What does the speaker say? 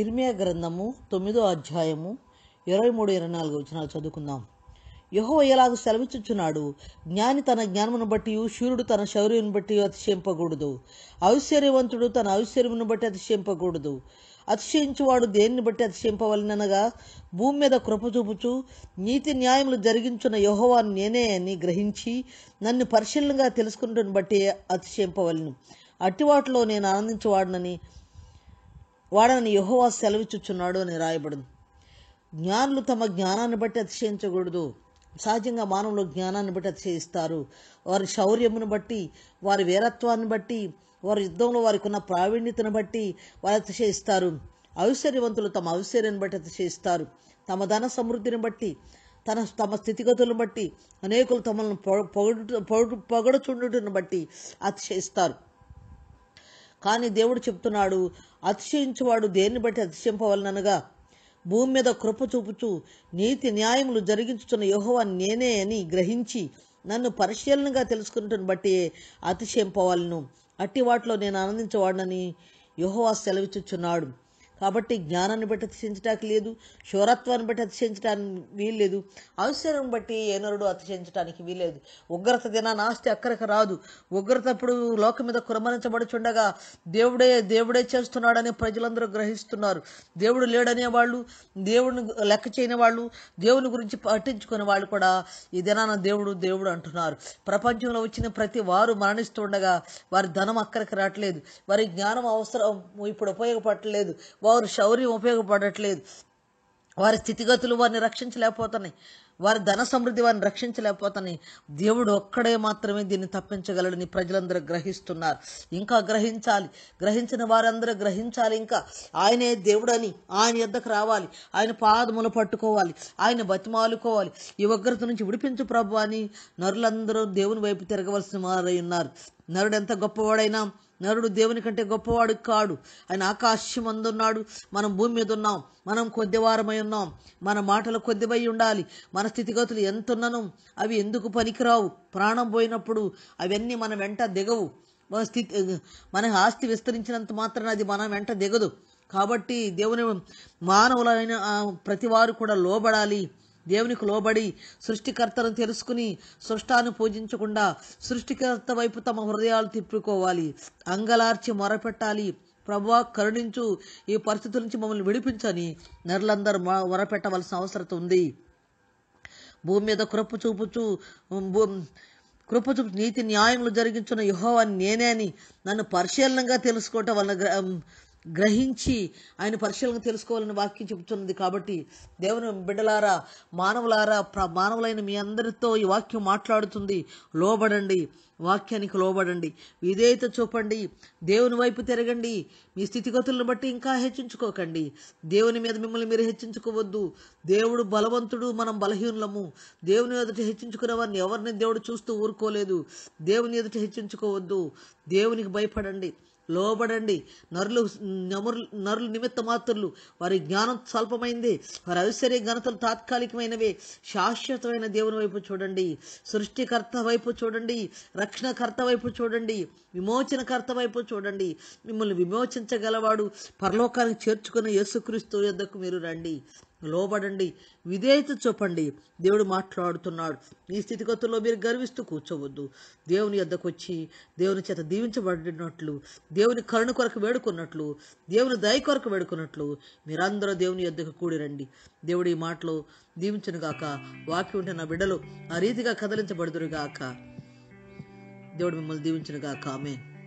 ఇర్మియా గ్రంథము తొమ్మిదో అధ్యాయము ఇరవై మూడు ఇరవై నాలుగు వచనాలు చదువుకుందాం యహో ఎలాగ సెలవిచ్చుచున్నాడు జ్ఞాని తన జ్ఞానమును బట్టి శూరుడు తన శౌర్యమును బట్టి అతిశయింపకూడదు ఐశ్వర్యవంతుడు తన ఐశ్వర్యమును బట్టి అతిశయింపకూడదు అతిశయించువాడు దేన్ని బట్టి అతిశయింపవలనగా భూమి మీద కృప చూపుచు నీతి న్యాయములు జరిగించున్న యహోవాన్ని నేనే అని గ్రహించి నన్ను పరిశీలనగా తెలుసుకున్నట్టును బట్టి అతిశయింపవలను అట్టివాటిలో నేను ఆనందించేవాడినని వాడని యహోవా సెలవిచ్చుచున్నాడు అని రాయబడింది జ్ఞానులు తమ జ్ఞానాన్ని బట్టి అతిశయించకూడదు సహజంగా మానవులు జ్ఞానాన్ని బట్టి అతిశయిస్తారు వారి శౌర్యమును బట్టి వారి వీరత్వాన్ని బట్టి వారి యుద్ధంలో వారికి ఉన్న ప్రావీణ్యతను బట్టి వారు అతిశయిస్తారు ఔశ్వర్యవంతులు తమ ఔశ్వర్యాన్ని బట్టి అతిశయిస్తారు తమ ధన సమృద్ధిని బట్టి తన తమ స్థితిగతులను బట్టి అనేకులు తమను పొగడు పొగడు పొగడుచుండుటను బట్టి అతిశయిస్తారు కానీ దేవుడు చెప్తున్నాడు అతిశయించువాడు దేన్ని బట్టి అతిశయింపవలనగా భూమి మీద కృప చూపుచు నీతి న్యాయములు జరిగించుతున్న యోహోవా నేనే అని గ్రహించి నన్ను పరిశీలనగా తెలుసుకున్నట్టును బట్టి అతిశయింపవాలను అట్టి వాటిలో నేను ఆనందించేవాడనని యోహోవా సెలవిచ్చుచున్నాడు కాబట్టి జ్ఞానాన్ని బట్టి అతిశయించటానికి లేదు శౌరత్వాన్ని బట్టి అతిశయించడానికి వీల్లేదు అవసరం బట్టి ఏనరుడు అతిశయించడానికి వీల్లేదు ఉగ్రత దిన నాస్తి అక్కరకు రాదు ఉగ్రత అప్పుడు లోకం మీద కురమరించబడుచుండగా దేవుడే దేవుడే చేస్తున్నాడని ప్రజలందరూ గ్రహిస్తున్నారు దేవుడు లేడనే వాళ్ళు దేవుడిని లెక్క చేయని వాళ్ళు దేవుని గురించి పట్టించుకునే వాళ్ళు కూడా ఈ దినాన దేవుడు దేవుడు అంటున్నారు ప్రపంచంలో వచ్చిన ప్రతి వారు మరణిస్తుండగా వారి ధనం అక్కడికి రావట్లేదు వారి జ్ఞానం అవసరం ఇప్పుడు ఉపయోగపడలేదు వారు శౌర్యం ఉపయోగపడట్లేదు వారి స్థితిగతులు వారిని రక్షించలేకపోతున్నాయి వారి ధన సమృద్ధి వారిని రక్షించలేకపోతాయి దేవుడు ఒక్కడే మాత్రమే దీన్ని తప్పించగలడని ప్రజలందరూ గ్రహిస్తున్నారు ఇంకా గ్రహించాలి గ్రహించిన వారందరూ గ్రహించాలి ఇంకా ఆయనే దేవుడని ఆయన ఎద్దకు రావాలి ఆయన పాదములు పట్టుకోవాలి ఆయన బతిమాలుకోవాలి ఈ ఒగ్రత నుంచి విడిపించు ప్రభు అని నరులందరూ దేవుని వైపు తిరగవలసిన వారై ఉన్నారు నరుడు ఎంత గొప్పవాడైనా నరుడు దేవుని కంటే గొప్పవాడు కాడు ఆయన ఆకాశం అందున్నాడు మనం భూమి మీద ఉన్నాం మనం కొద్దివారమై ఉన్నాం మన మాటలు కొద్దిపై ఉండాలి మన స్థితిగతులు ఎంతున్నను అవి ఎందుకు పనికిరావు ప్రాణం పోయినప్పుడు అవన్నీ మన వెంట దిగవు మన స్థితి మన ఆస్తి విస్తరించినంత మాత్రం అది మన వెంట దిగదు కాబట్టి దేవుని మానవులైన ప్రతివారు కూడా లోబడాలి దేవునికి లోబడి సృష్టికర్తను తెలుసుకుని సృష్టాను పూజించకుండా సృష్టికర్త వైపు తమ హృదయాలు తిప్పుకోవాలి అంగలార్చి మొరపెట్టాలి ప్రభు కరుణించు ఈ పరిస్థితుల నుంచి మమ్మల్ని విడిపించని నెరలందరూ మొరపెట్టవలసిన అవసరం ఉంది భూమి మీద కృప చూపుచు కృప చూపు నీతి న్యాయములు జరిగించున్న అని నేనే అని నన్ను పరిశీలనంగా తెలుసుకోవటం వలన గ్రహించి ఆయన పరిశీలన తెలుసుకోవాలని వాక్యం చెబుతున్నది కాబట్టి దేవుని బిడ్డలారా మానవులారా ప్ర మానవులైన మీ అందరితో ఈ వాక్యం మాట్లాడుతుంది లోబడండి వాక్యానికి లోబడండి విధేయత చూపండి దేవుని వైపు తిరగండి మీ స్థితిగతులను బట్టి ఇంకా హెచ్చించుకోకండి దేవుని మీద మిమ్మల్ని మీరు హెచ్చించుకోవద్దు దేవుడు బలవంతుడు మనం బలహీనులము దేవుని ఎదుట హెచ్చించుకునే వారిని ఎవరిని దేవుడు చూస్తూ ఊరుకోలేదు దేవుని ఎదుట హెచ్చించుకోవద్దు దేవునికి భయపడండి లోబడండి నరులు నమురు నరులు నిమిత్త మాత్రులు వారి జ్ఞానం స్వల్పమైంది వారి ఐశ్వర్య ఘనతలు తాత్కాలికమైనవే శాశ్వతమైన దేవుని వైపు చూడండి సృష్టికర్త వైపు చూడండి రక్షణకర్త వైపు చూడండి విమోచనకర్త వైపు చూడండి మిమ్మల్ని విమోచించగలవాడు పరలోకానికి చేర్చుకున్న యేసుక్రీస్తు యొద్దకు మీరు రండి లోబడండి విధేయత చూపండి దేవుడు మాట్లాడుతున్నాడు ఈ స్థితిగతుల్లో మీరు గర్విస్తూ కూర్చోవద్దు దేవుని వద్దకు వచ్చి దేవుని చేత దీవించబడినట్లు దేవుని కరుణ కొరకు వేడుకున్నట్లు దేవుని దయ కొరకు వేడుకున్నట్లు మీరందరూ దేవుని కూడి కూడిరండి దేవుడు ఈ మాటలు దీవించనుగాక వాకి ఉంటే నా బిడ్డలు ఆ రీతిగా కదిలించబడుదురుగాక దేవుడు మిమ్మల్ని దీవించనుగాక ఆమె